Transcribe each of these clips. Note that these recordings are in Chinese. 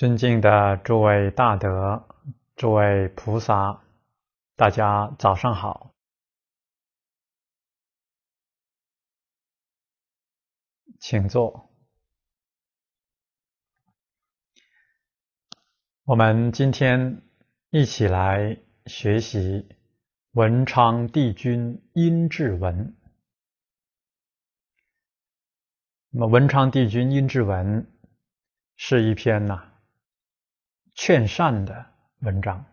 尊敬的诸位大德、诸位菩萨，大家早上好，请坐。我们今天一起来学习《文昌帝君阴质文》。那么，《文昌帝君阴质文》是一篇呢？劝善的文章，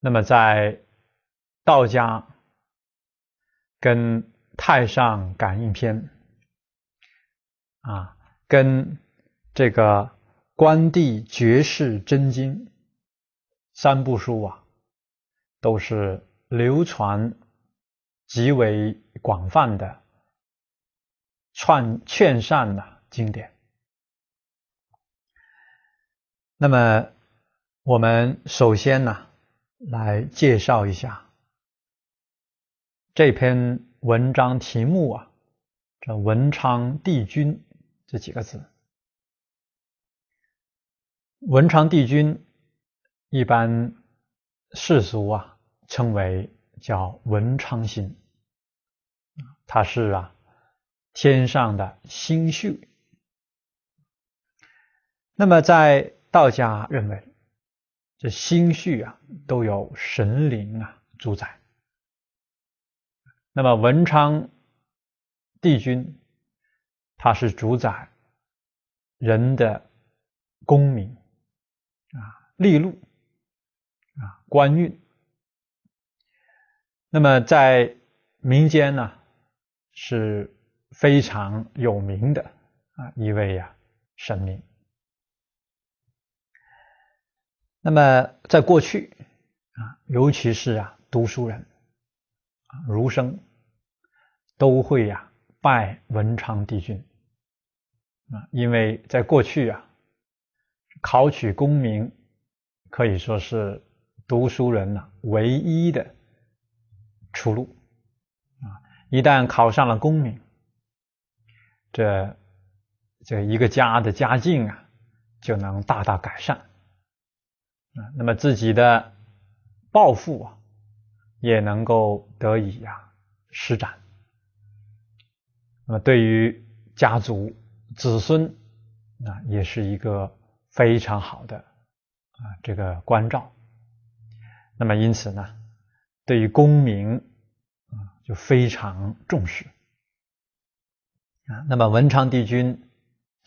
那么在道家跟《太上感应篇》啊，跟这个《关帝绝世真经》三部书啊，都是流传极为广泛的劝劝善的经典。那么，我们首先呢，来介绍一下这篇文章题目啊，叫“文昌帝君”这几个字。文昌帝君一般世俗啊称为叫文昌星，他是啊天上的星宿。那么在道家认为，这心绪啊，都有神灵啊主宰。那么文昌帝君，他是主宰人的功名啊、利禄啊、官运。那么在民间呢，是非常有名的啊一位啊神明。那么，在过去啊，尤其是啊，读书人、儒生都会呀拜文昌帝君啊，因为在过去啊，考取功名可以说是读书人呐唯一的出路啊。一旦考上了功名，这这一个家的家境啊，就能大大改善。啊，那么自己的抱负啊，也能够得以呀施展。那么对于家族子孙啊，也是一个非常好的啊这个关照。那么因此呢，对于功名啊，就非常重视啊。那么文昌帝君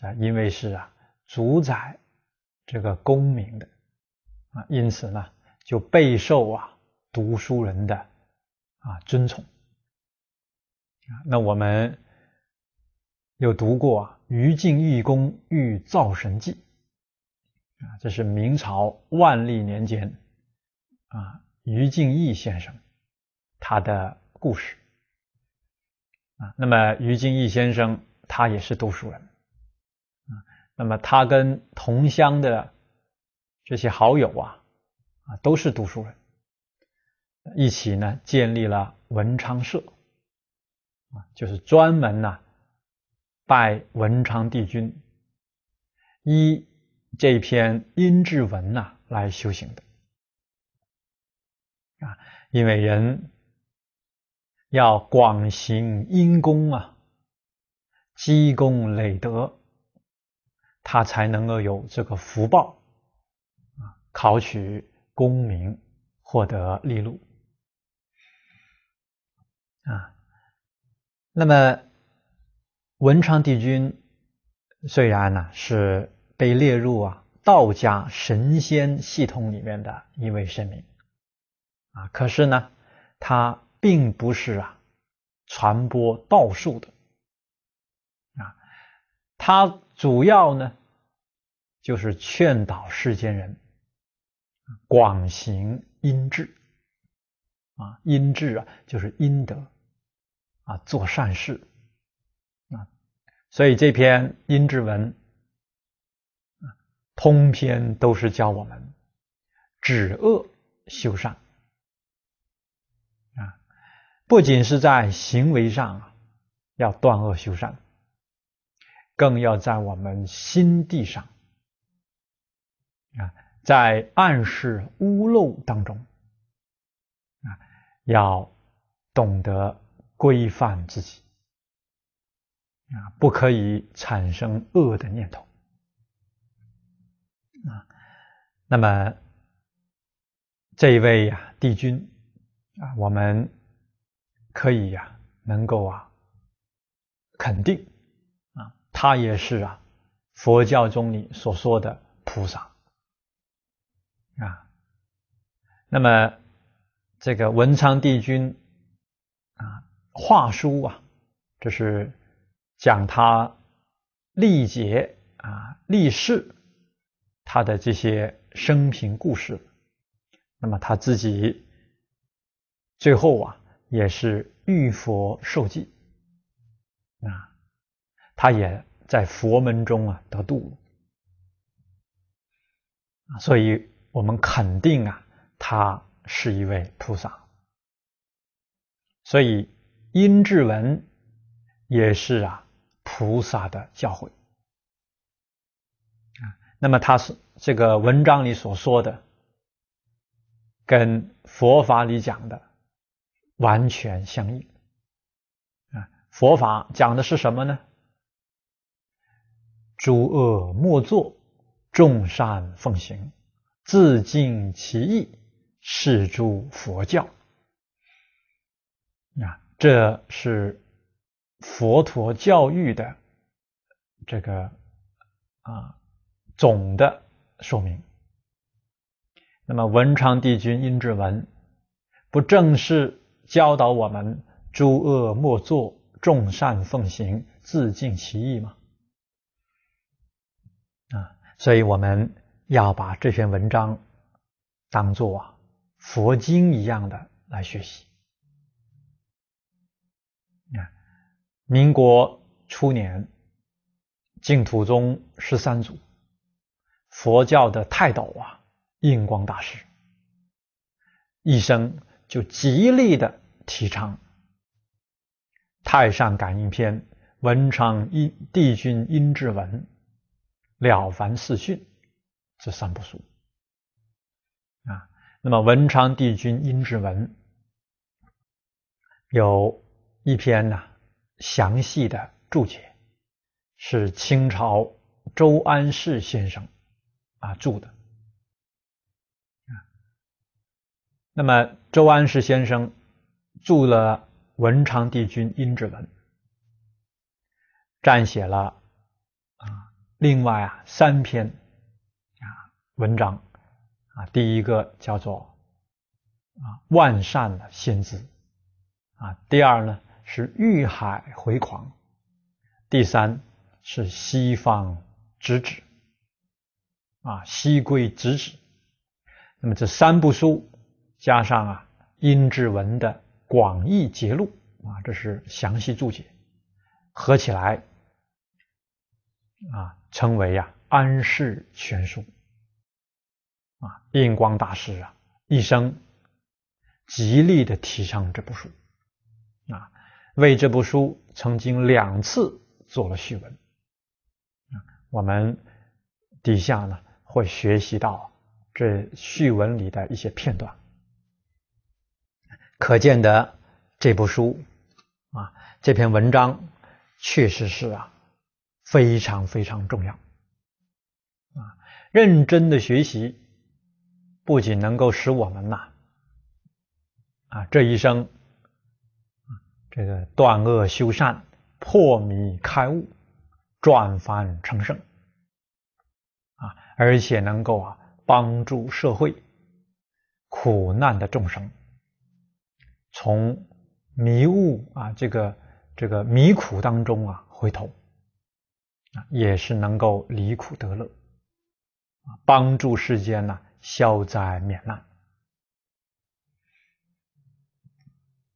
啊，因为是啊主宰这个功名的。啊，因此呢，就备受啊读书人的啊尊崇啊。那我们有读过啊《于禁义公遇灶神记》啊，这是明朝万历年间啊于禁义先生他的故事啊。那么于禁义先生他也是读书人啊，那么他跟同乡的。这些好友啊，啊，都是读书人，一起呢建立了文昌社，啊，就是专门呢拜文昌帝君，依这篇阴质文呐来修行的，啊，因为人要广行阴功啊，积功累德，他才能够有这个福报。考取功名，获得利禄，啊，那么文昌帝君虽然呢是被列入啊道家神仙系统里面的一位神明，啊，可是呢，他并不是啊传播道术的，啊，他主要呢就是劝导世间人。广行阴智啊，阴智啊，就是阴德啊，做善事啊，所以这篇阴智文，通篇都是教我们止恶修善啊，不仅是在行为上啊要断恶修善，更要在我们心地上啊。在暗示屋漏当中，啊，要懂得规范自己，啊，不可以产生恶的念头，啊，那么这一位呀，帝君，啊，我们可以呀，能够啊，肯定啊，他也是啊，佛教中里所说的菩萨。那么，这个文昌帝君啊，话书啊，这是讲他历劫啊、历世他的这些生平故事。那么他自己最后啊，也是遇佛受记，啊，他也在佛门中啊得度了。所以我们肯定啊。他是一位菩萨，所以音质文也是啊菩萨的教诲啊。那么他是这个文章里所说的，跟佛法里讲的完全相应啊。佛法讲的是什么呢？诸恶莫作，众善奉行，自尽其意。是诸佛教，啊，这是佛陀教育的这个啊总的说明。那么文昌帝君阴志文不正是教导我们诸恶莫作，众善奉行，自尽其意吗？啊，所以我们要把这篇文章当做啊。佛经一样的来学习。你看，民国初年净土宗十三祖佛教的泰斗啊，印光大师一生就极力的提倡《太上感应篇》、文昌一帝君阴之文、《了凡四训》这三部书。那么，文昌帝君殷志文有一篇呢详细的注解，是清朝周安世先生啊著的啊。那么，周安世先生著了文昌帝君殷志文，撰写了啊另外啊三篇啊文章。啊，第一个叫做啊万善的先知，啊，第二呢是欲海回狂，第三是西方直指，啊西归直指。那么这三部书加上啊殷志文的广义节录，啊这是详细注解，合起来啊称为呀安世全书。啊，印光大师啊，一生极力的提倡这部书，啊，为这部书曾经两次做了序文，啊，我们底下呢会学习到这序文里的一些片段，可见的这部书，啊，这篇文章确实是啊非常非常重要，啊，认真的学习。不仅能够使我们呐，啊，这一生这个断恶修善、破迷开悟、转凡成圣，啊，而且能够啊帮助社会苦难的众生从迷雾啊这个这个迷苦当中啊回头，啊，也是能够离苦得乐，帮助世间呢。消灾免难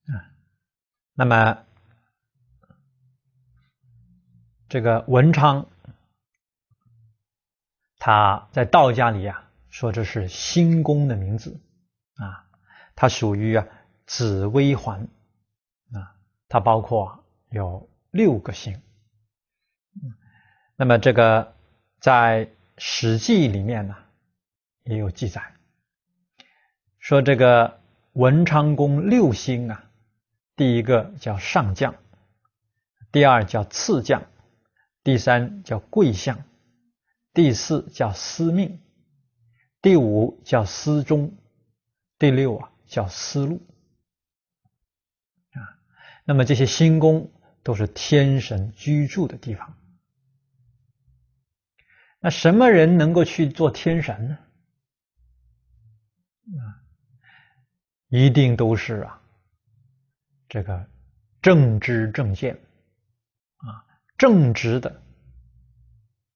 啊，那么这个文昌，他在道家里啊说这是星宫的名字啊，它属于啊紫微垣啊，它包括有六个星。那么这个在《史记》里面呢。也有记载，说这个文昌宫六星啊，第一个叫上将，第二叫次将，第三叫贵相，第四叫司命，第五叫司中，第六啊叫司禄啊。那么这些星宫都是天神居住的地方。那什么人能够去做天神呢？一定都是啊，这个正知正见啊，正直的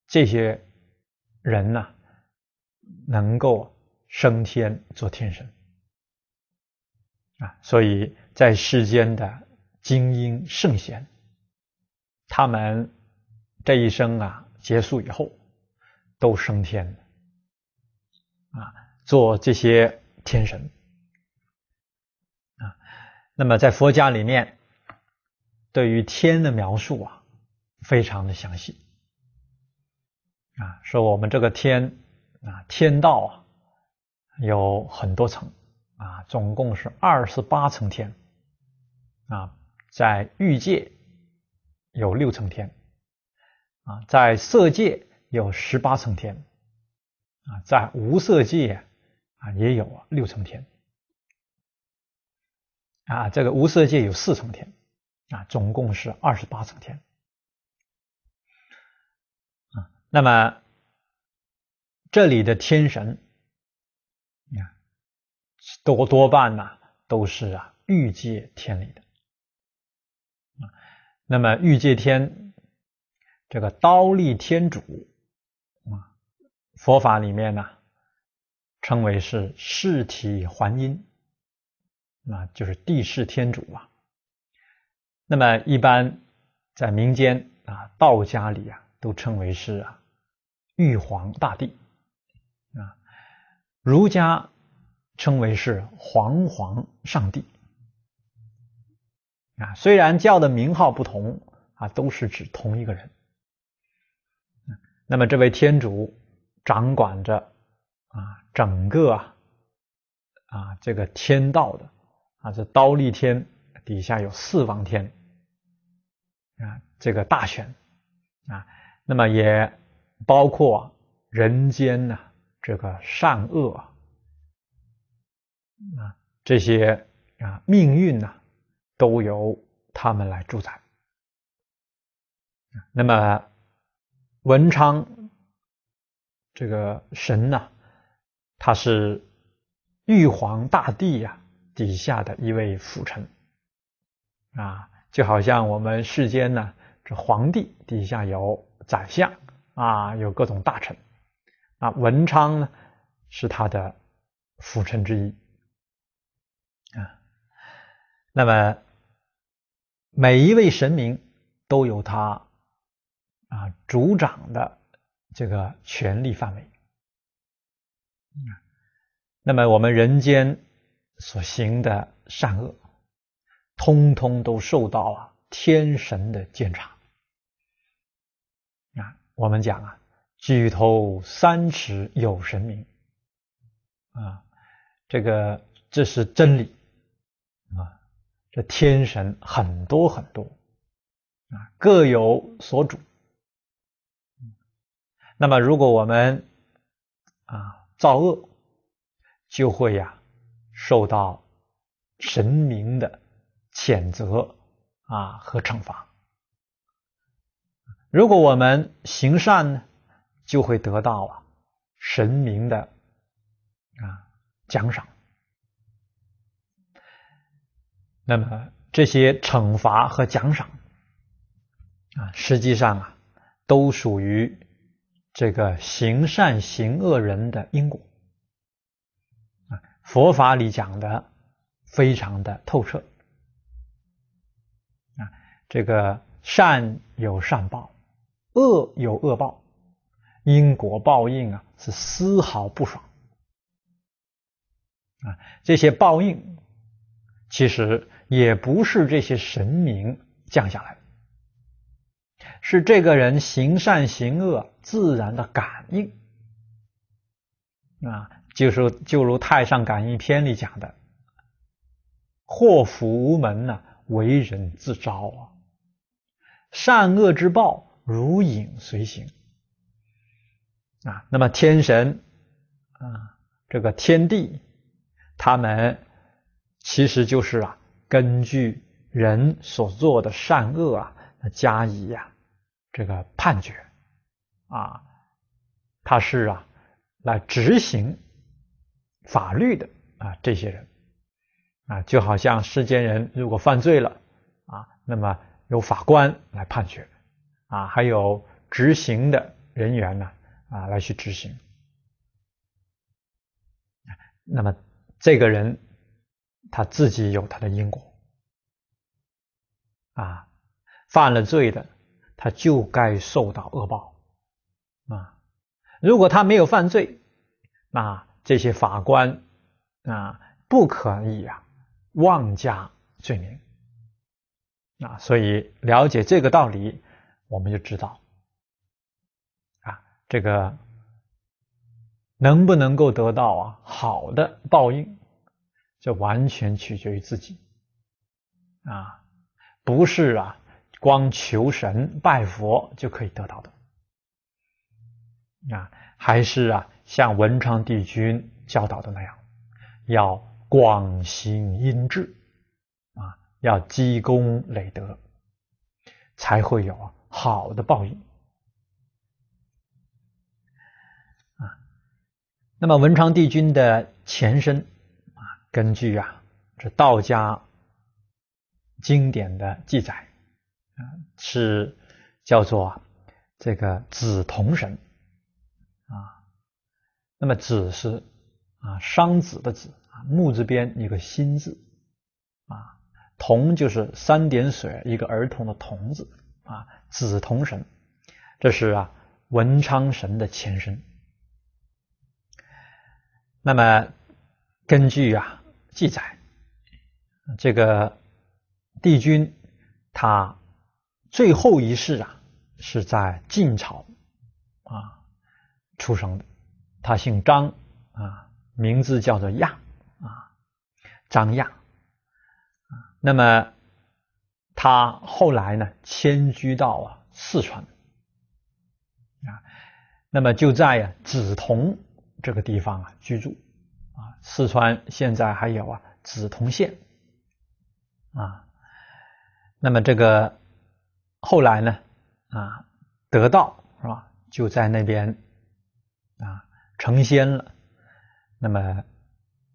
这些人呢，能够升天做天神啊。所以在世间的精英圣贤，他们这一生啊结束以后，都升天了啊，做这些天神。那么，在佛家里面，对于天的描述啊，非常的详细啊。说我们这个天啊，天道啊，有很多层啊，总共是二十八层天啊，在欲界有六层天啊，在色界有十八层天啊，在无色界啊也有六层天。啊，这个无色界有四重天，啊，总共是二十八层天，啊，那么这里的天神，你看多多半呢都是啊欲界天里的，啊，那么欲界天这个刀立天主，啊，佛法里面呢称为是事体还因。那就是地势天主啊。那么一般在民间啊，道家里啊，都称为是啊玉皇大帝啊，儒家称为是皇皇上帝啊。虽然叫的名号不同啊，都是指同一个人。那么这位天主掌管着啊整个啊这个天道的。啊，这刀立天底下有四王天啊，这个大权啊，那么也包括人间呐，这个善恶啊，这些啊命运呐，都由他们来主宰。那么文昌这个神呐，他是玉皇大帝呀。底下的一位辅臣啊，就好像我们世间呢，这皇帝底下有宰相啊，有各种大臣啊，文昌呢是他的辅臣之一啊。那么每一位神明都有他啊主掌的这个权力范围。那么我们人间。所行的善恶，通通都受到了天神的监察。啊，我们讲啊，举头三尺有神明。啊，这个这是真理。啊，这天神很多很多，啊，各有所主。那么，如果我们啊造恶，就会呀。受到神明的谴责啊和惩罚。如果我们行善呢，就会得到啊神明的啊奖赏。那么这些惩罚和奖赏啊，实际上啊，都属于这个行善行恶人的因果。佛法里讲的非常的透彻啊，这个善有善报，恶有恶报，因果报应啊是丝毫不爽啊。这些报应其实也不是这些神明降下来，是这个人行善行恶自然的感应啊。就是就如《太上感应篇》里讲的，“祸福无门呐，为人自招啊，善恶之报如影随形啊。”那么天神啊，这个天地，他们其实就是啊，根据人所做的善恶啊，加以呀，这个判决啊，他是啊，来执行。法律的啊，这些人啊，就好像世间人如果犯罪了啊，那么由法官来判决啊，还有执行的人员呢啊来去执行。那么这个人他自己有他的因果啊，犯了罪的他就该受到恶报啊。如果他没有犯罪，那。这些法官啊，不可以啊，妄加罪名啊。所以了解这个道理，我们就知道啊，这个能不能够得到啊好的报应，这完全取决于自己啊，不是啊，光求神拜佛就可以得到的。啊，还是啊，像文昌帝君教导的那样，要广行音志，啊，要积功累德，才会有好的报应啊。那么，文昌帝君的前身啊，根据啊这道家经典的记载啊，是叫做这个紫铜神。那么子是啊，商子的子啊，木字边一个心字啊，童就是三点水一个儿童的童字啊，子童神，这是啊文昌神的前身。那么根据啊记载，这个帝君他最后一世啊是在晋朝啊出生的。他姓张啊，名字叫做亚啊，张亚。那么他后来呢，迁居到啊四川啊，那么就在啊梓潼这个地方啊居住啊。四川现在还有啊梓潼县啊。那么这个后来呢啊得到是吧，就在那边。成仙了，那么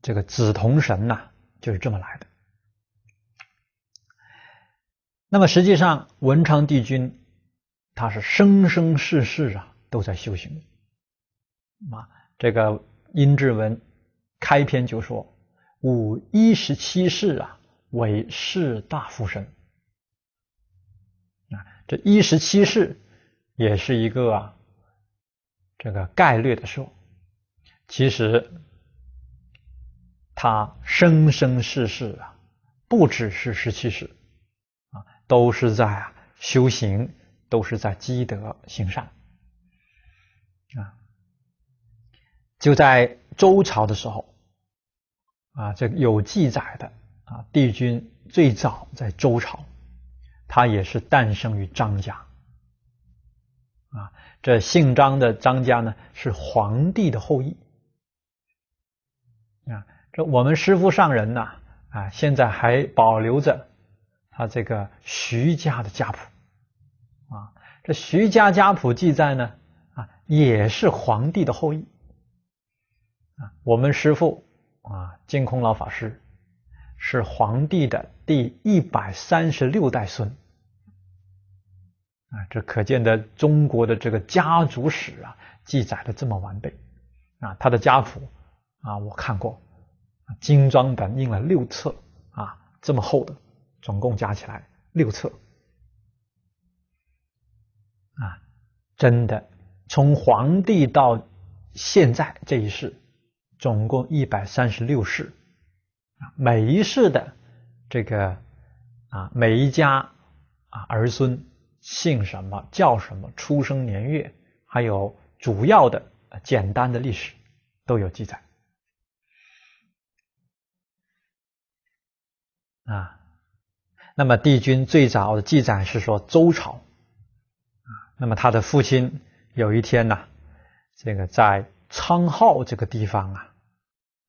这个紫铜神呐，就是这么来的。那么实际上，文昌帝君他是生生世世啊都在修行。啊，这个殷志文开篇就说：“吾一十七世啊，为士大夫神。”啊，这一十七世也是一个啊，这个概略的说。其实，他生生世世啊，不只是十七世，啊，都是在啊修行，都是在积德行善，啊，就在周朝的时候，啊，这有记载的啊，帝君最早在周朝，他也是诞生于张家，啊，这姓张的张家呢，是皇帝的后裔。我们师父上人呐，啊，现在还保留着他这个徐家的家谱，啊，这徐家家谱记载呢，啊，也是皇帝的后裔，啊，我们师父啊，净空老法师是皇帝的第一百三十六代孙，啊，这可见的中国的这个家族史啊，记载的这么完备，啊，他的家谱啊，我看过。精装本印了六册啊，这么厚的，总共加起来六册啊。真的，从皇帝到现在这一世，总共一百三十六世啊。每一世的这个啊，每一家啊儿孙姓什么、叫什么、出生年月，还有主要的简单的历史都有记载。啊，那么帝君最早的记载是说周朝，那么他的父亲有一天呢，这个在昌号这个地方啊，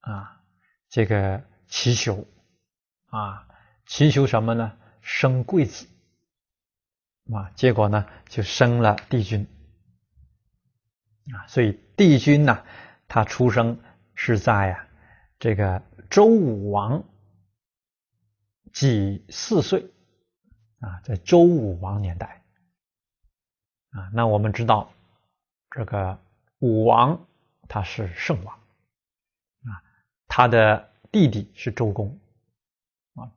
啊，这个祈求，啊，祈求什么呢？生贵子，啊，结果呢就生了帝君，啊，所以帝君呢，他出生是在啊，这个周武王。即四岁啊，在周武王年代啊，那我们知道这个武王他是圣王啊，他的弟弟是周公啊，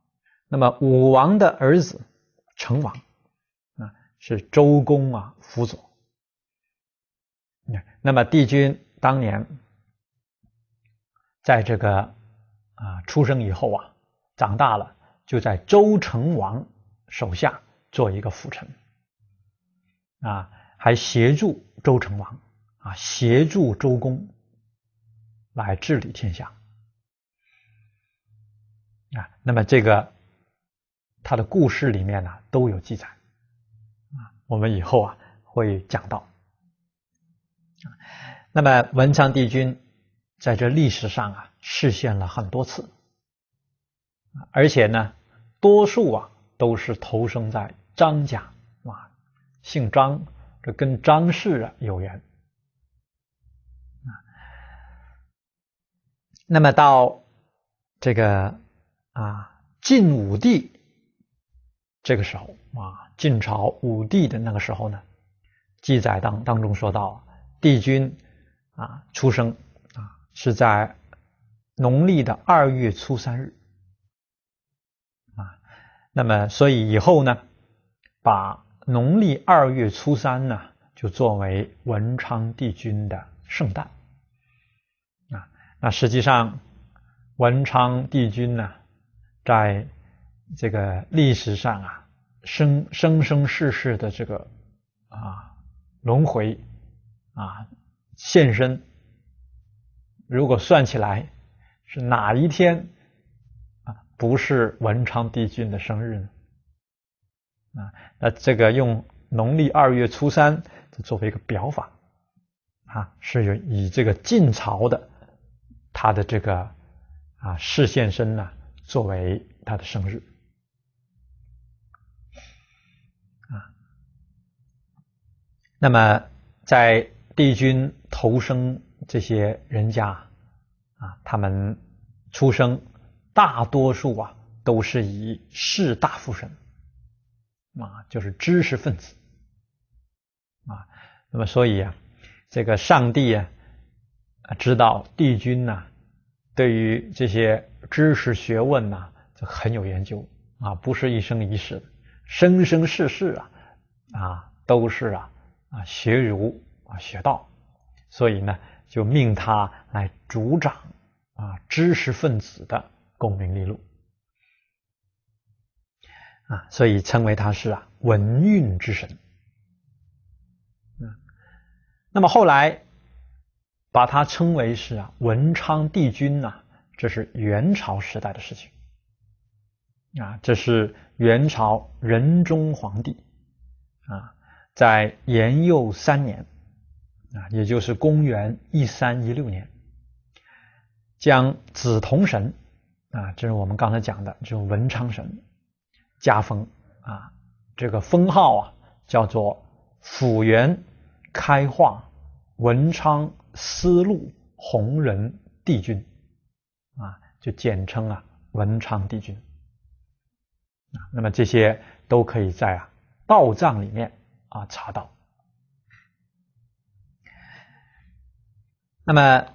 那么武王的儿子成王啊，是周公啊辅佐。那么帝君当年在这个啊出生以后啊，长大了。就在周成王手下做一个辅臣啊，还协助周成王啊，协助周公来治理天下啊。那么这个他的故事里面呢都有记载啊，我们以后啊会讲到。那么文昌帝君在这历史上啊，实现了很多次。而且呢，多数啊都是投生在张家啊，姓张，这跟张氏啊有缘。那么到这个啊晋武帝这个时候啊，晋朝武帝的那个时候呢，记载当当中说到，帝君啊出生啊是在农历的二月初三日。那么，所以以后呢，把农历二月初三呢，就作为文昌帝君的圣诞啊。那实际上，文昌帝君呢，在这个历史上啊，生生生世世的这个啊轮回啊现身，如果算起来是哪一天？不是文昌帝君的生日呢，啊，那这个用农历二月初三，就作为一个表法，啊，是有以这个晋朝的他的这个啊世献身呢，作为他的生日，啊，那么在帝君投生这些人家啊，他们出生。大多数啊都是以士大夫身，啊就是知识分子，啊那么所以啊这个上帝啊知道帝君呐对于这些知识学问呐就很有研究啊不是一生一世，生生世世啊啊都是啊啊学儒啊学道，所以呢就命他来主掌啊知识分子的。功名利禄啊，所以称为他是啊文运之神。嗯，那么后来把他称为是啊文昌帝君呐，这是元朝时代的事情啊。这是元朝仁宗皇帝啊，在延佑三年啊，也就是公元一三一六年，将紫铜神。啊，这是我们刚才讲的，就文昌神加封啊，这个封号啊叫做辅元开化文昌丝路弘仁帝君啊，就简称啊文昌帝君。那么这些都可以在啊道藏里面啊查到。那么，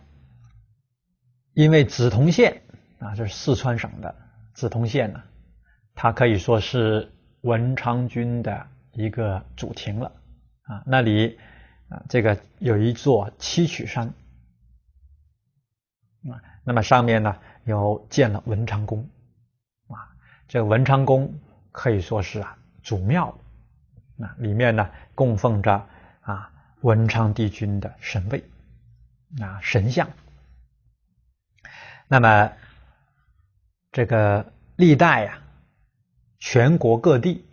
因为梓潼县。啊，这是四川省的梓潼县呢，它可以说是文昌君的一个祖庭了。啊，那里啊，这个有一座七曲山，啊，那么上面呢有建了文昌宫，啊，这个文昌宫可以说是啊主庙，那里面呢供奉着啊文昌帝君的神位，啊神像，那么。这个历代呀，全国各地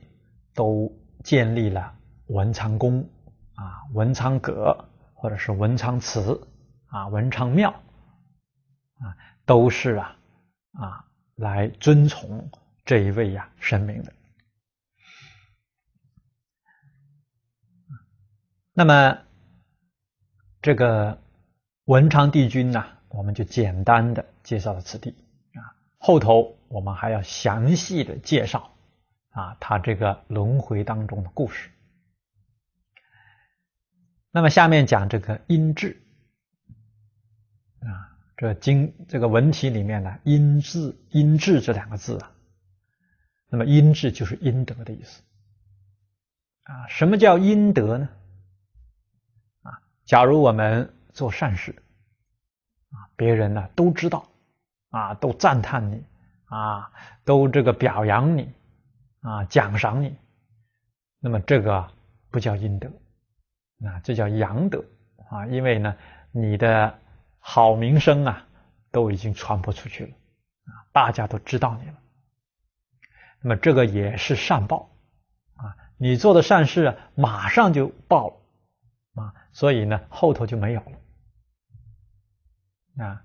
都建立了文昌宫啊、文昌阁或者是文昌祠啊、文昌庙啊，都是啊啊来尊崇这一位呀神明的。那么，这个文昌帝君呢，我们就简单的介绍了此地。后头我们还要详细的介绍啊，他这个轮回当中的故事。那么下面讲这个因质啊，这经这个文体里面呢，因质因质这两个字啊，那么“因质就是“阴德”的意思啊。什么叫“阴德”呢？啊，假如我们做善事啊，别人呢都知道。啊，都赞叹你，啊，都这个表扬你，啊，奖赏你，那么这个不叫阴德，啊，这叫阳德，啊，因为呢，你的好名声啊，都已经传播出去了，啊，大家都知道你了，那么这个也是善报，啊，你做的善事马上就报了，啊，所以呢，后头就没有了，啊。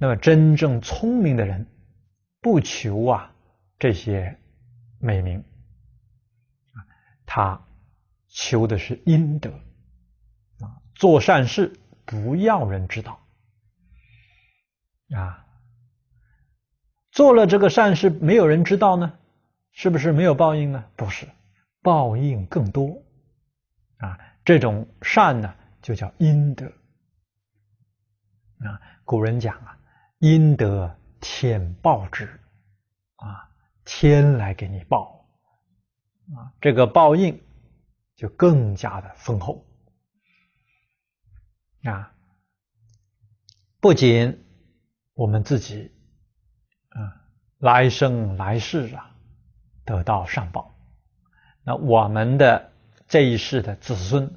那么真正聪明的人，不求啊这些美名，他求的是阴德啊，做善事不要人知道啊，做了这个善事没有人知道呢，是不是没有报应呢？不是，报应更多啊，这种善呢就叫阴德啊，古人讲啊。因得天报之啊，天来给你报啊，这个报应就更加的丰厚啊。不仅我们自己啊，来生来世啊得到善报，那我们的这一世的子孙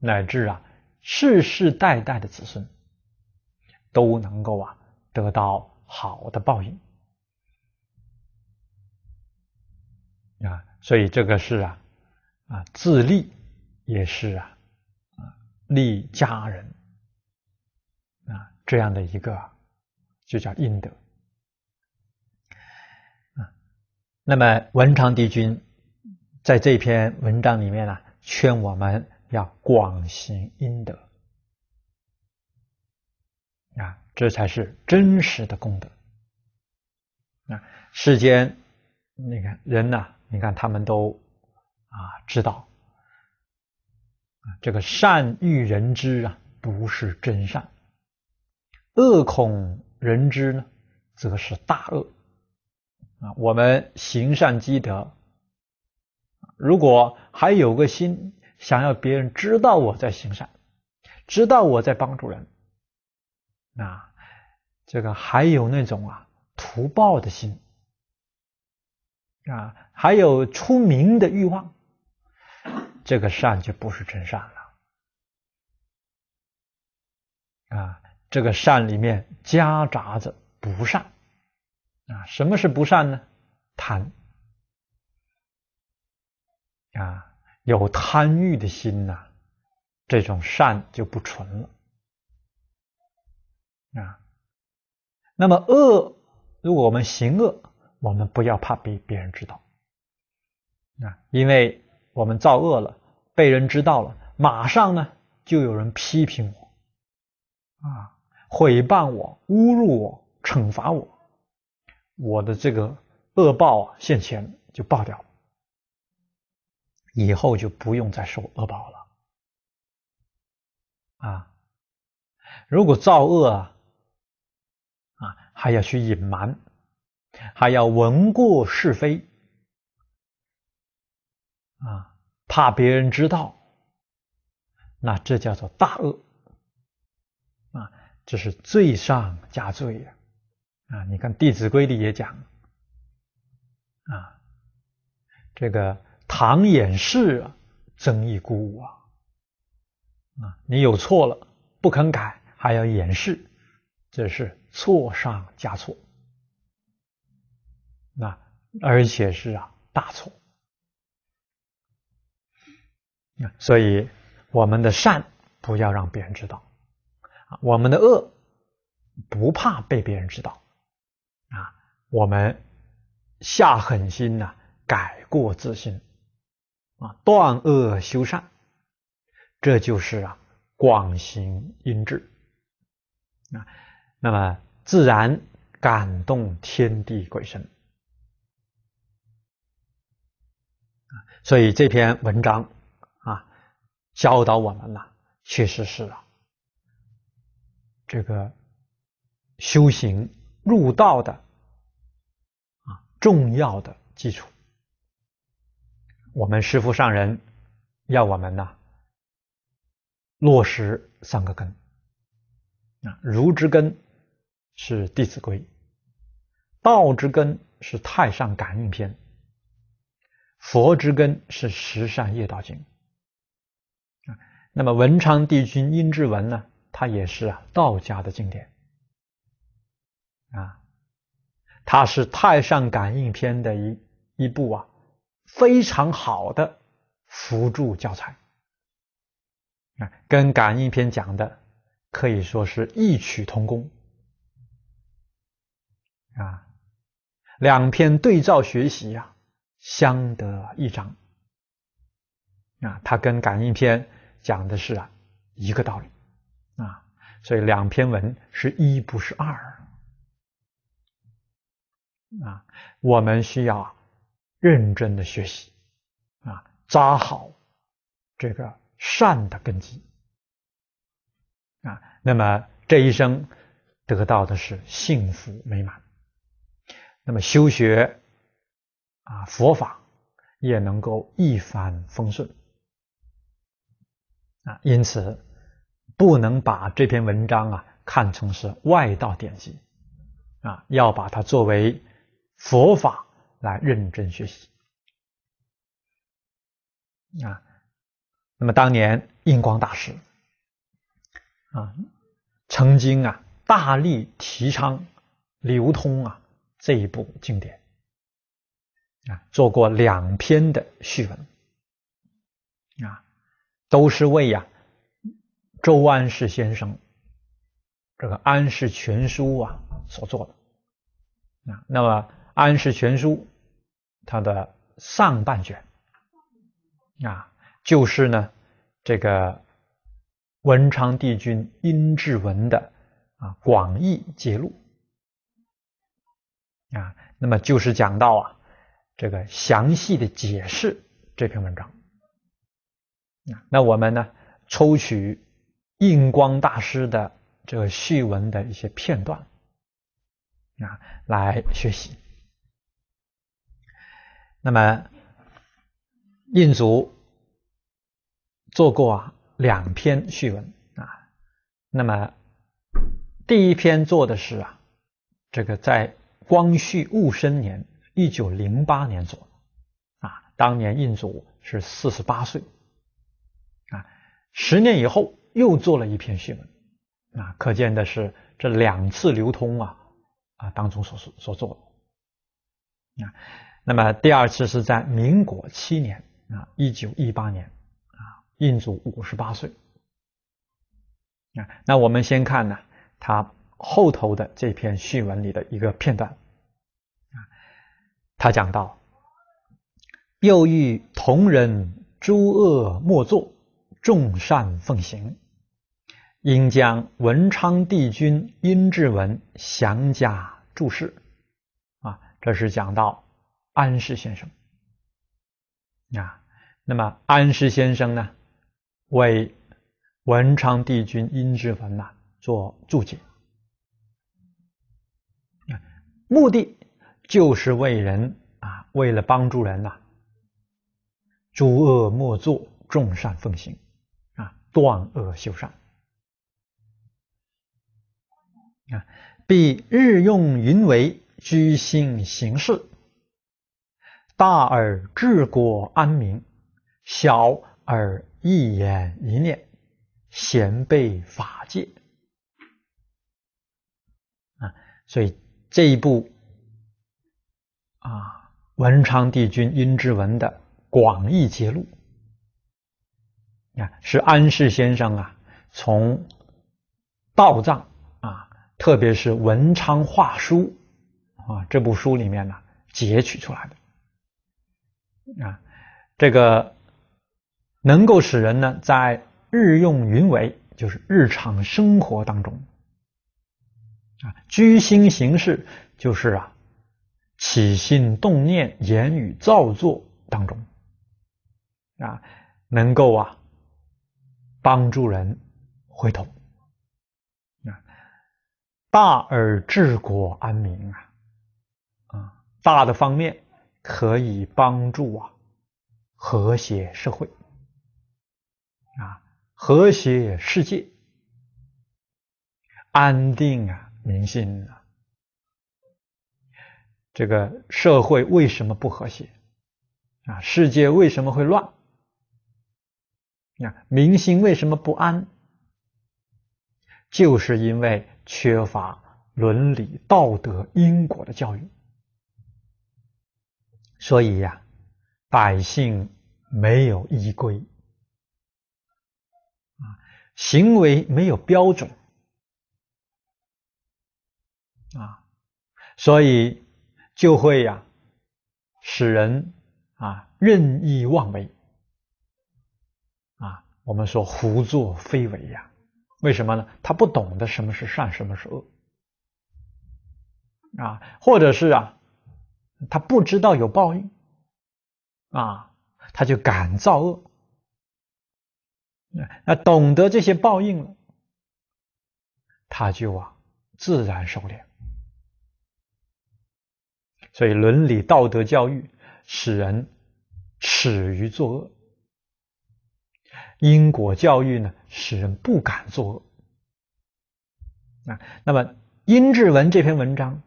乃至啊世世代代的子孙都能够啊。得到好的报应啊，所以这个是啊啊自利也是啊啊利家人啊这样的一个就叫阴德啊。那么文昌帝君在这篇文章里面呢，劝我们要广行阴德啊。这才是真实的功德啊！世间，你看人呐，你看他们都啊知道这个善欲人知啊，不是真善；恶恐人知呢，则是大恶啊。我们行善积德，如果还有个心想要别人知道我在行善，知道我在帮助人。啊，这个还有那种啊图报的心啊，还有出名的欲望，这个善就不是真善了。啊，这个善里面夹杂着不善。啊，什么是不善呢？贪啊，有贪欲的心呐，这种善就不纯了。啊，那么恶，如果我们行恶，我们不要怕被别人知道，啊，因为我们造恶了，被人知道了，马上呢就有人批评我，啊，诽谤我，侮辱我，惩罚我，我的这个恶报啊现前就报掉了，以后就不用再受恶报了，啊，如果造恶啊。还要去隐瞒，还要闻过是非，啊，怕别人知道，那这叫做大恶，啊，这是罪上加罪呀，啊，你看《弟子规》里也讲，啊，这个唐掩饰啊，增益孤啊，啊，你有错了不肯改，还要掩饰，这是。错上加错，那而且是啊大错所以我们的善不要让别人知道，我们的恶不怕被别人知道啊，我们下狠心呐改过自新啊，断恶修善，这就是啊广行音智啊，那么。自然感动天地鬼神，所以这篇文章啊，教导我们呢，确实是啊，这个修行入道的啊重要的基础。我们师父上人要我们呐落实三个根，啊，如之根。是《弟子规》，道之根是《太上感应篇》，佛之根是《十善业道经》那么文昌帝君阴之文呢，他也是啊道家的经典啊，他是《太上感应篇》的一一部啊非常好的辅助教材啊，跟《感应篇》讲的可以说是异曲同工。啊，两篇对照学习呀，相得益彰。啊，它跟感应篇讲的是啊一个道理。啊，所以两篇文是一不是二。啊，我们需要认真的学习，啊，扎好这个善的根基。啊，那么这一生得到的是幸福美满。那么修学啊佛法也能够一帆风顺啊，因此不能把这篇文章啊看成是外道典籍啊，要把它作为佛法来认真学习啊。那么当年印光大师啊曾经啊大力提倡流通啊。这一部经典啊，做过两篇的序文啊，都是为呀周安世先生这个《安世全书》啊所做的啊。那么《安世全书》它的上半卷啊，就是呢这个文昌帝君殷志文的啊广义节露。啊，那么就是讲到啊，这个详细的解释这篇文章。那我们呢，抽取印光大师的这个序文的一些片段啊，来学习。那么印足做过啊两篇序文啊，那么第一篇做的是啊，这个在。光绪戊申年，一九零八年左，右，啊，当年印祖是四十八岁，啊，十年以后又做了一篇序文，啊，可见的是这两次流通啊，啊，当中所所做的，啊，那么第二次是在民国七年，啊，一九一八年，啊，印祖五十八岁，啊，那我们先看呢，他。后头的这篇序文里的一个片段，啊，他讲到，又欲同人诸恶莫作，众善奉行，应将文昌帝君殷志文详加注释，啊，这是讲到安石先生，啊，那么安石先生呢，为文昌帝君殷志文呐做注解。目的就是为人啊，为了帮助人呐。诸恶莫作，众善奉行啊，断恶修善啊，必日用云为，居心行事，大而治国安民，小而一言一念，贤备法戒啊，所以。这一部啊，文昌帝君殷之文的广义揭录，啊，是安世先生啊，从道藏啊，特别是《文昌画书》啊这部书里面呢，截取出来的啊，这个能够使人呢，在日用云为，就是日常生活当中。啊，居心行事就是啊，起心动念、言语造作当中，啊，能够啊帮助人回头。啊，大而治国安民啊，啊，大的方面可以帮助啊和谐社会，啊，和谐世界，安定啊。明星啊。这个社会为什么不和谐啊？世界为什么会乱？啊，民心为什么不安？就是因为缺乏伦理道德、因果的教育，所以呀，百姓没有依规，啊，行为没有标准。啊，所以就会呀，使人啊任意妄为啊，我们说胡作非为呀。为什么呢？他不懂得什么是善，什么是恶啊，或者是啊，他不知道有报应啊，他就敢造恶。那那懂得这些报应了，他就啊自然收敛。所以，伦理道德教育使人耻于作恶；因果教育呢，使人不敢作恶。啊，那么殷志文这篇文章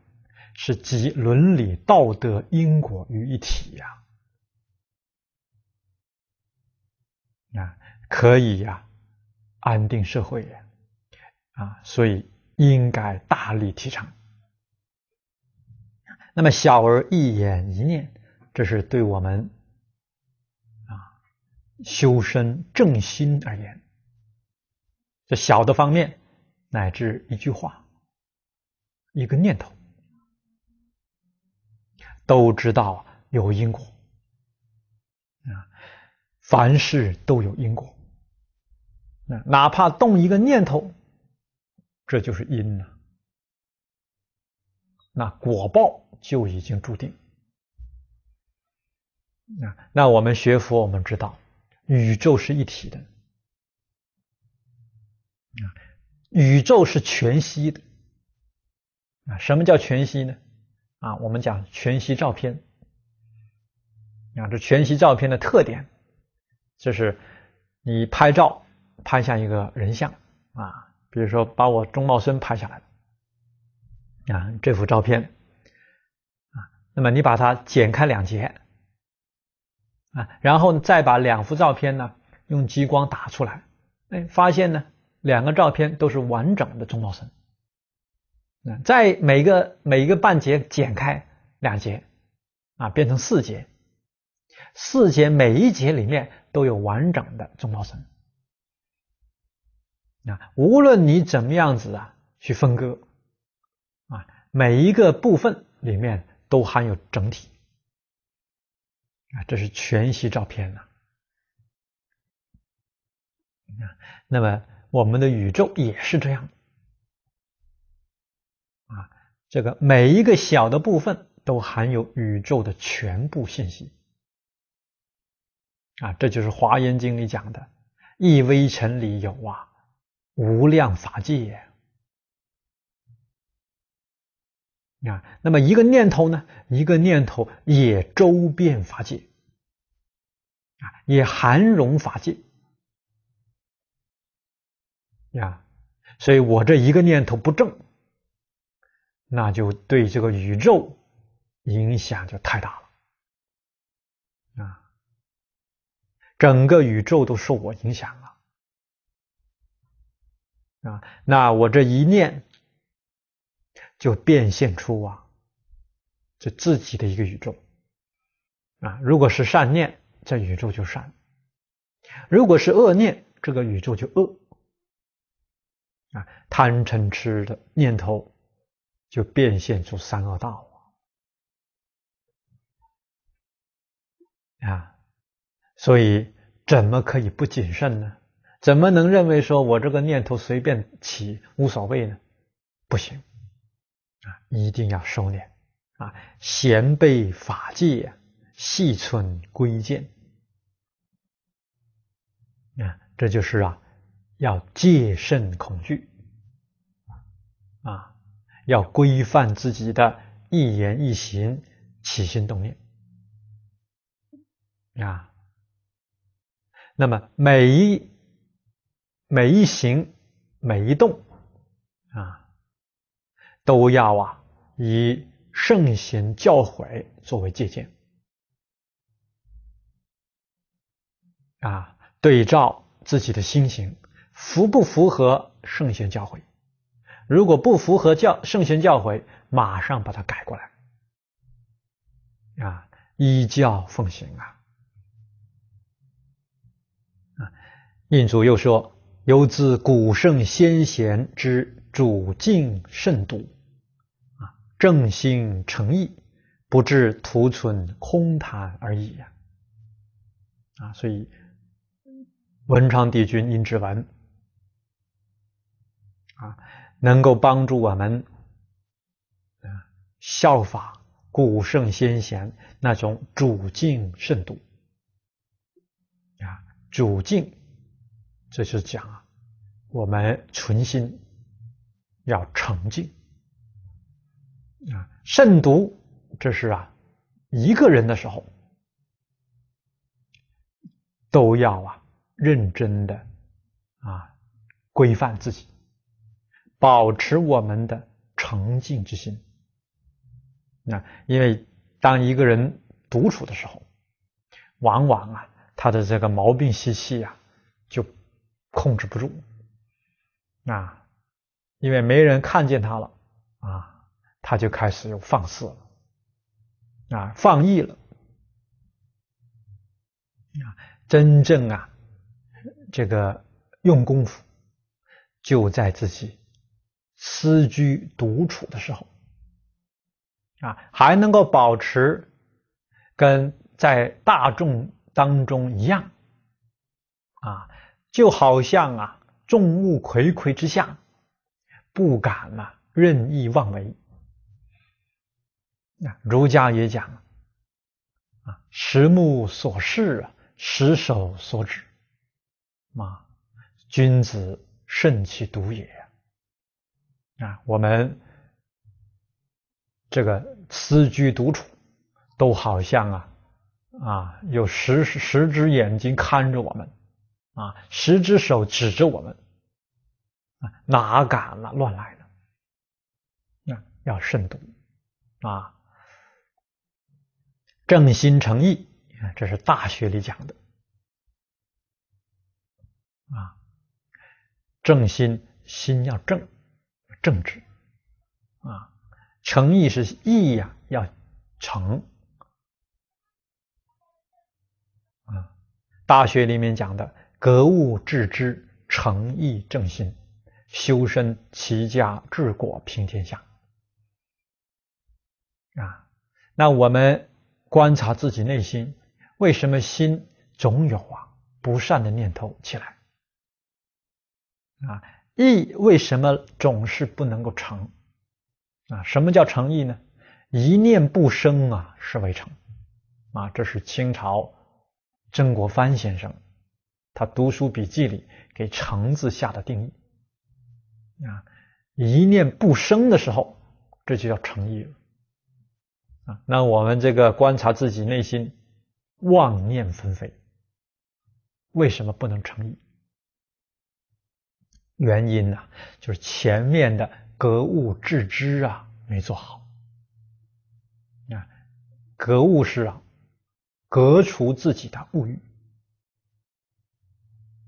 是集伦理道德、因果于一体呀，啊，可以呀，安定社会呀，啊，所以应该大力提倡。那么，小儿一言一念，这是对我们啊修身正心而言。这小的方面，乃至一句话、一个念头，都知道有因果啊，凡事都有因果。那哪怕动一个念头，这就是因呐。那果报。就已经注定。那那我们学佛，我们知道宇宙是一体的，宇宙是全息的。啊，什么叫全息呢？啊，我们讲全息照片，啊，这全息照片的特点，就是你拍照拍下一个人像，啊，比如说把我钟茂森拍下来，啊，这幅照片。那么你把它剪开两节啊，然后再把两幅照片呢用激光打出来，哎，发现呢两个照片都是完整的中毛神。那在每个每一个半截剪开两节啊，变成四节，四节每一节里面都有完整的中毛神。啊，无论你怎么样子啊去分割啊，每一个部分里面。都含有整体啊，这是全息照片呢。那么，我们的宇宙也是这样啊。这个每一个小的部分都含有宇宙的全部信息啊，这就是《华严经》里讲的“一微尘里有啊无量法界”。啊，那么一个念头呢？一个念头也周遍法界啊，也含容法界呀。所以我这一个念头不正，那就对这个宇宙影响就太大了啊，整个宇宙都受我影响了啊。那我这一念。就变现出啊，这自己的一个宇宙啊。如果是善念，这宇宙就善；如果是恶念，这个宇宙就恶啊。贪嗔痴的念头就变现出三恶道啊。所以，怎么可以不谨慎呢？怎么能认为说我这个念头随便起无所谓呢？不行。啊，一定要收敛啊！贤辈法戒，细存规见啊，这就是啊，要戒慎恐惧，啊，要规范自己的一言一行、起心动念。啊，那么每一每一行、每一动，啊。都要啊，以圣贤教诲作为借鉴，啊，对照自己的心行符不符合圣贤教诲？如果不符合教圣贤教诲，马上把它改过来，啊，依教奉行啊！啊，印祖又说：“由自古圣先贤之主敬慎笃。”正心诚意，不至徒存空谈而已呀！啊，所以文昌帝君殷之文啊，能够帮助我们啊效法古圣先贤那种主境慎独啊，主境，这就是讲啊，我们存心要诚敬。啊，慎独，这是啊，一个人的时候都要啊，认真的啊，规范自己，保持我们的诚敬之心。那因为当一个人独处的时候，往往啊，他的这个毛病习气啊，就控制不住。啊，因为没人看见他了啊。他就开始又放肆了，啊，放逸了，啊，真正啊，这个用功夫就在自己私居独处的时候，啊，还能够保持跟在大众当中一样，啊，就好像啊，众目睽睽之下，不敢啊，任意妄为。那儒家也讲啊，十目所视啊，十手所指啊，君子慎其独也啊。我们这个思居独处，都好像啊啊有十十只眼睛看着我们啊，十只手指着我们啊，哪敢了乱来呢？那要慎独啊。正心诚意，这是《大学》里讲的啊。正心，心要正，正直啊；诚意是义呀，要诚啊。《大学》里面讲的“格物致知，诚意正心，修身齐家，治国平天下”啊。那我们。观察自己内心，为什么心总有啊不善的念头起来？啊，意为什么总是不能够成？啊，什么叫诚意呢？一念不生啊，是为诚。啊，这是清朝曾国藩先生他读书笔记里给“诚”字下的定义。啊，一念不生的时候，这就叫诚意了。啊，那我们这个观察自己内心妄念纷飞，为什么不能成意？原因呢，就是前面的格物致知啊没做好。啊，格物是啊，格除自己的物欲，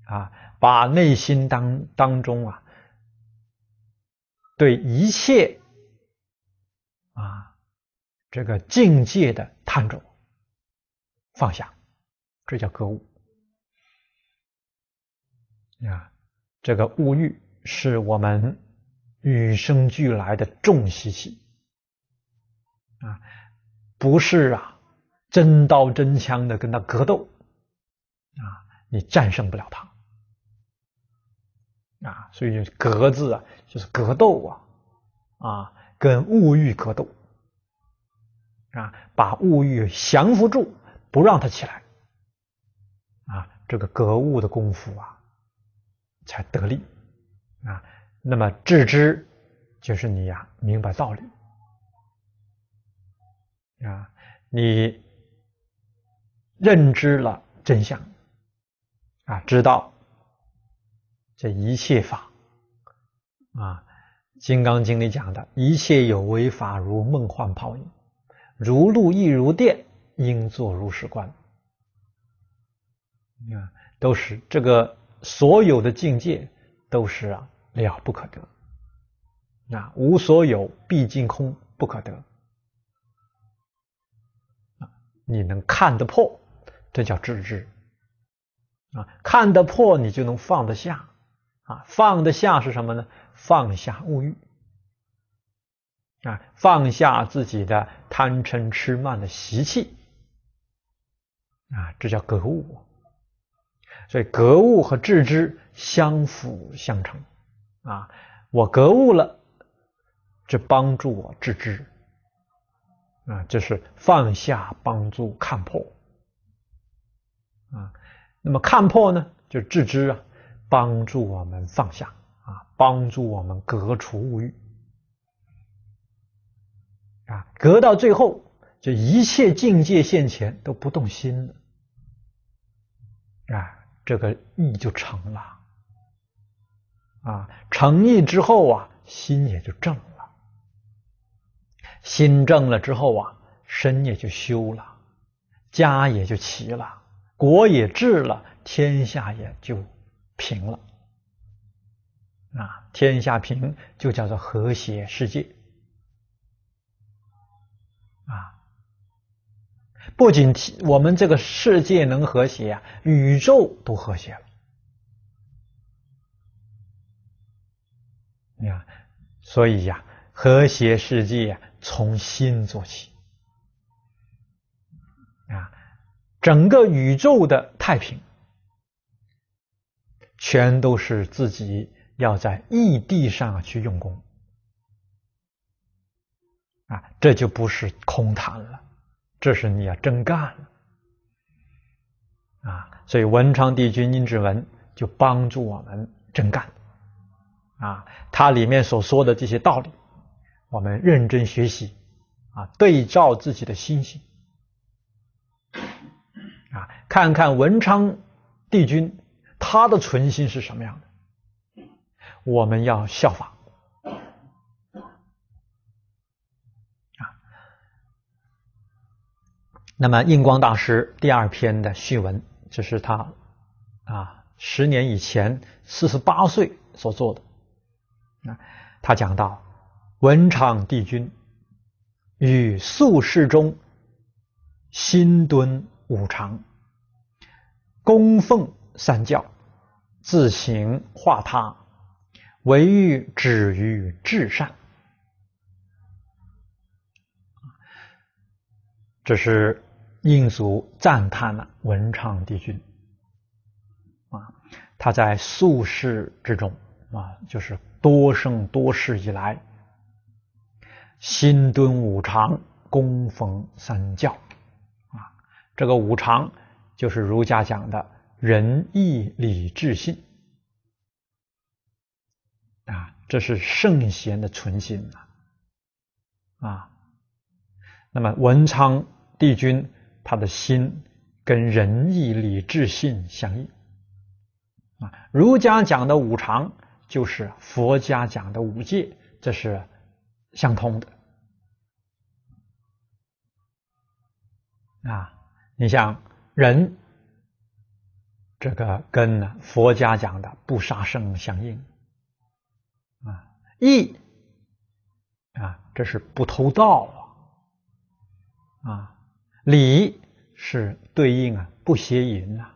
啊，把内心当当中啊，对一切啊。这个境界的探着放下，这叫格物啊！这个物欲是我们与生俱来的重习气啊，不是啊，真刀真枪的跟他格斗啊，你战胜不了他啊，所以“格”字啊，就是格斗啊，啊，跟物欲格斗。啊，把物欲降服住，不让他起来。啊，这个格物的功夫啊，才得力。啊，那么致知就是你呀，明白道理。啊，你认知了真相。啊，知道这一切法。啊，《金刚经》里讲的，一切有为法，如梦幻泡影。如露亦如电，应作如是观。啊，都是这个所有的境界都是啊了不可得。那无所有，毕竟空，不可得。啊，你能看得破，这叫智智。啊，看得破，你就能放得下。啊，放得下是什么呢？放下物欲。啊，放下自己的贪嗔痴慢的习气，啊，这叫格物。所以格物和致知相辅相成，啊，我格物了，这帮助我致知，啊，这是放下帮助看破，啊，那么看破呢，就致知啊，帮助我们放下，啊，帮助我们格除物欲。啊，隔到最后，就一切境界现前都不动心了，啊，这个意就成了，啊，成意之后啊，心也就正了，心正了之后啊，身也就修了，家也就齐了，国也治了，天下也就平了，啊，天下平就叫做和谐世界。不仅我们这个世界能和谐啊，宇宙都和谐了。你看，所以呀，和谐世界从心做起啊，整个宇宙的太平，全都是自己要在异地上去用功啊，这就不是空谈了。这是你要真干了啊！所以文昌帝君殷志文就帮助我们真干啊。他里面所说的这些道理，我们认真学习啊，对照自己的心性啊，看看文昌帝君他的存心是什么样的，我们要效仿。那么印光大师第二篇的序文，这是他啊，十年以前四十八岁所做的。啊，他讲到文昌帝君与素世中心敦五常，供奉三教，自行化他，唯欲止于至善。这是。应俗赞叹了文昌帝君啊，他在宿世之中啊，就是多生多世以来，心敦五常，恭奉三教啊。这个五常就是儒家讲的仁义礼智信啊，这是圣贤的存心啊。那么文昌帝君。他的心跟仁义礼智信相应啊，儒家讲的五常就是佛家讲的五戒，这是相通的啊。你像仁，这个跟佛家讲的不杀生相应啊，义啊，这是不偷盗啊，啊，礼。是对应啊，不邪淫啊，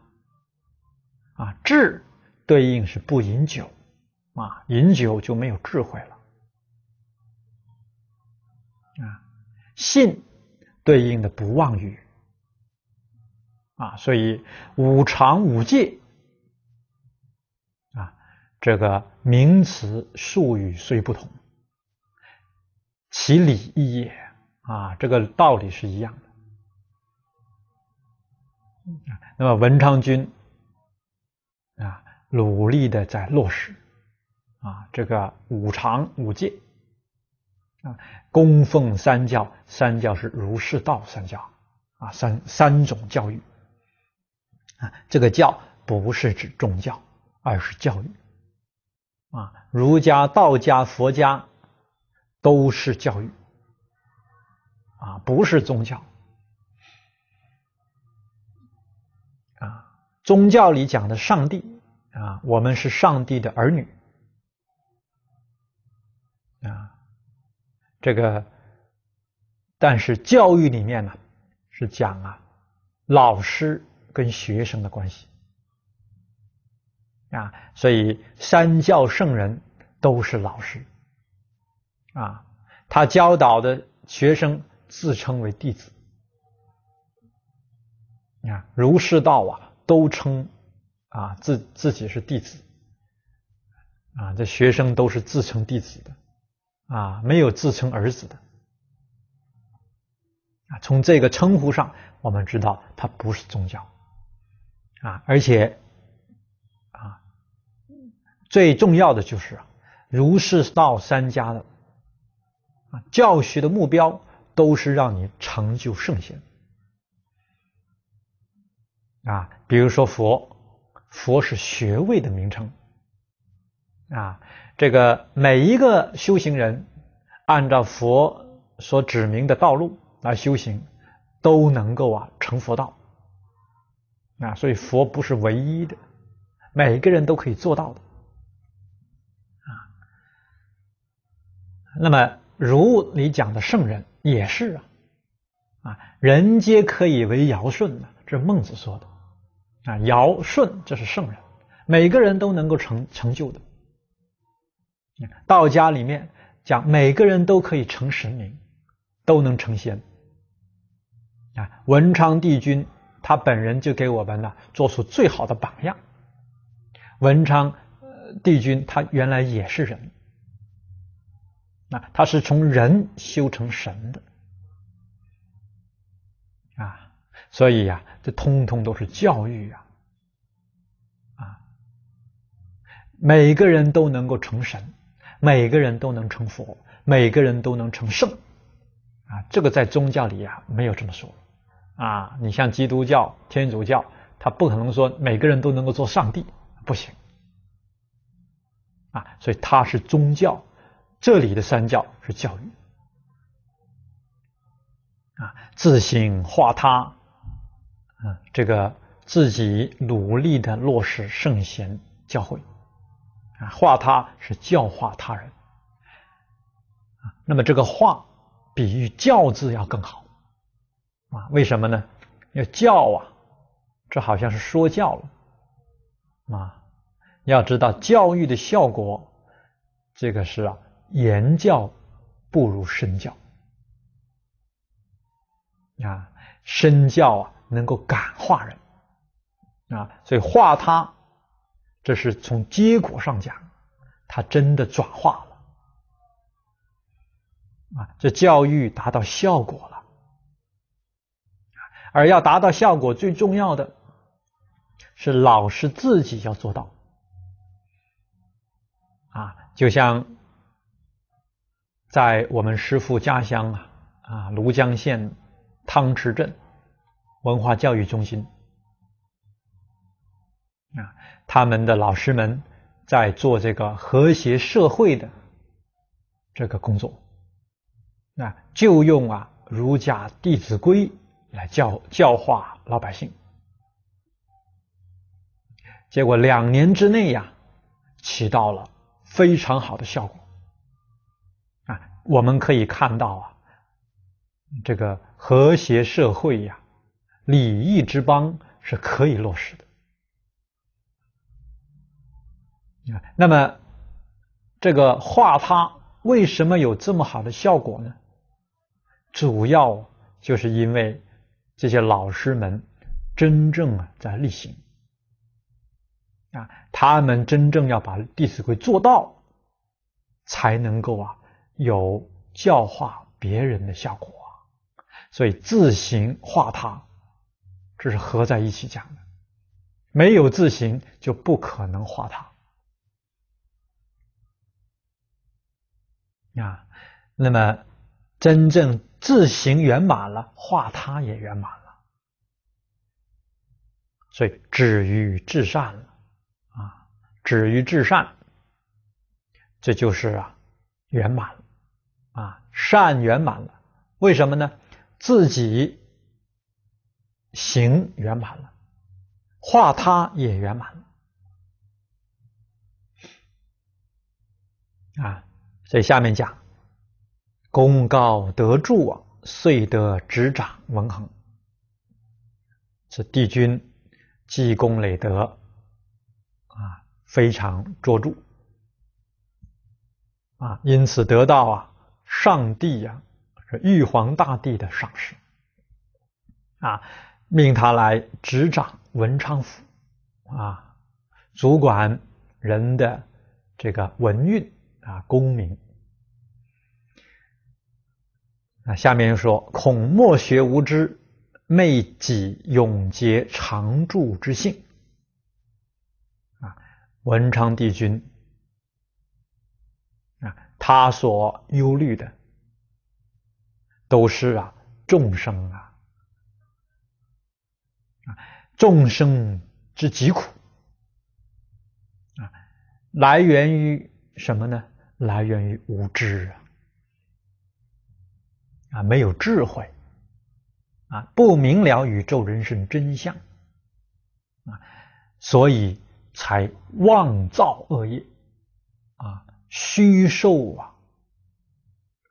啊，智对应是不饮酒，啊，饮酒就没有智慧了，啊，信对应的不妄语，啊，所以五常五戒，啊，这个名词术语虽不同，其理亦也，啊，这个道理是一样。那么，文昌君啊，努力的在落实啊，这个五常五戒啊，供奉三教，三教是儒释道三教啊，三三种教育啊，这个教不是指宗教，而是教育啊，儒家、道家、佛家都是教育啊，不是宗教。宗教里讲的上帝啊，我们是上帝的儿女啊。这个，但是教育里面呢是讲啊，老师跟学生的关系啊。所以三教圣人都是老师啊，他教导的学生自称为弟子啊。儒释道啊。都称，啊，自自己是弟子，啊，这学生都是自称弟子的，啊，没有自称儿子的，啊，从这个称呼上，我们知道他不是宗教，啊，而且，啊，最重要的就是，儒释道三家的，啊，教学的目标都是让你成就圣贤。啊，比如说佛，佛是学位的名称啊。这个每一个修行人，按照佛所指明的道路来修行，都能够啊成佛道啊。所以佛不是唯一的，每一个人都可以做到的啊。那么如你讲的圣人也是啊啊，人皆可以为尧舜呢，这是孟子说的。啊，尧舜这是圣人，每个人都能够成成就的。道家里面讲，每个人都可以成神明，都能成仙。啊，文昌帝君他本人就给我们呢做出最好的榜样。文昌帝君他原来也是人，啊，他是从人修成神的。所以呀，这通通都是教育啊！啊，每个人都能够成神，每个人都能成佛，每个人都能成圣啊！这个在宗教里啊，没有这么说啊。你像基督教、天主教，他不可能说每个人都能够做上帝，不行啊。所以他是宗教，这里的三教是教育啊，自行化他。啊，这个自己努力的落实圣贤教诲啊，化他是教化他人。那么这个“化”比“喻教”字要更好啊？为什么呢？要教啊，这好像是说教了啊？要知道教育的效果，这个是啊，言教不如身教啊，身教啊。能够感化人啊，所以化他，这是从结果上讲，他真的转化了啊，这教育达到效果了。而要达到效果，最重要的是老师自己要做到啊，就像在我们师父家乡啊啊，庐江县汤池镇。文化教育中心啊，他们的老师们在做这个和谐社会的这个工作啊，就用啊儒家《弟子规》来教教化老百姓，结果两年之内呀，起到了非常好的效果啊。我们可以看到啊，这个和谐社会呀。礼义之邦是可以落实的，那么这个化他为什么有这么好的效果呢？主要就是因为这些老师们真正啊在力行，啊，他们真正要把《弟子规》做到，才能够啊有教化别人的效果，所以自行化他。这是合在一起讲的，没有自行就不可能化他啊。那么，真正自行圆满了，化他也圆满了，所以止于至善了啊，止于至善，这就是啊圆满了啊，善圆满了。为什么呢？自己。行圆满了，化他也圆满了啊！所以下面讲功高德著，遂得执掌文衡。这帝君积功累德啊，非常卓著啊，因此得到啊上帝呀，是玉皇大帝的赏识啊。命他来执掌文昌府啊，主管人的这个文运啊，功名啊。下面又说：“孔墨学无知，昧己永结常住之性。”啊，文昌帝君啊，他所忧虑的都是啊，众生啊。众生之疾苦啊，来源于什么呢？来源于无知啊，啊，没有智慧啊，不明了宇宙人生真相啊，所以才妄造恶业啊，虚受啊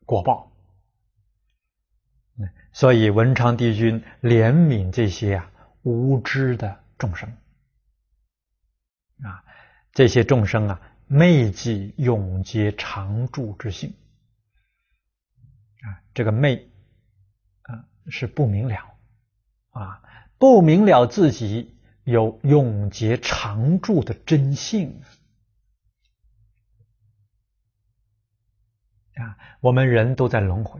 果报。所以文昌帝君怜悯这些啊。无知的众生啊，这些众生啊，昧即永劫常住之性啊，这个昧啊是不明了啊，不明了自己有永劫常住的真性啊，我们人都在轮回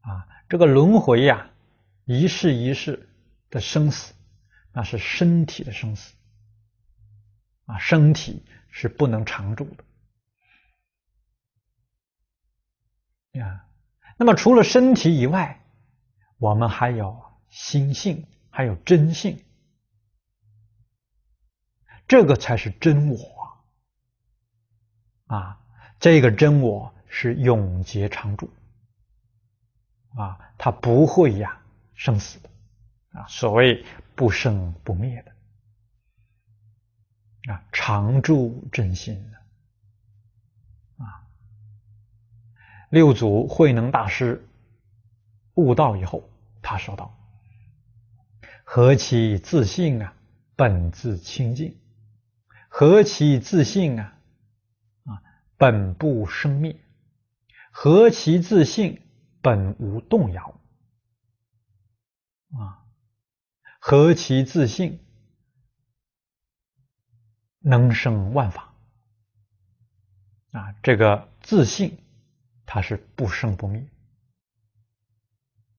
啊，这个轮回呀。一世一世的生死，那是身体的生死啊，身体是不能常住的。啊，那么除了身体以外，我们还有心性，还有真性，这个才是真我啊。这个真我是永劫常住啊，他不会呀。生死的啊，所谓不生不灭的啊，常住真心的啊。六祖慧能大师悟道以后，他说道：“何其自信啊，本自清净；何其自信啊，啊，本不生灭；何其自信，本无动摇。”啊，何其自信，能生万法。啊，这个自信，它是不生不灭。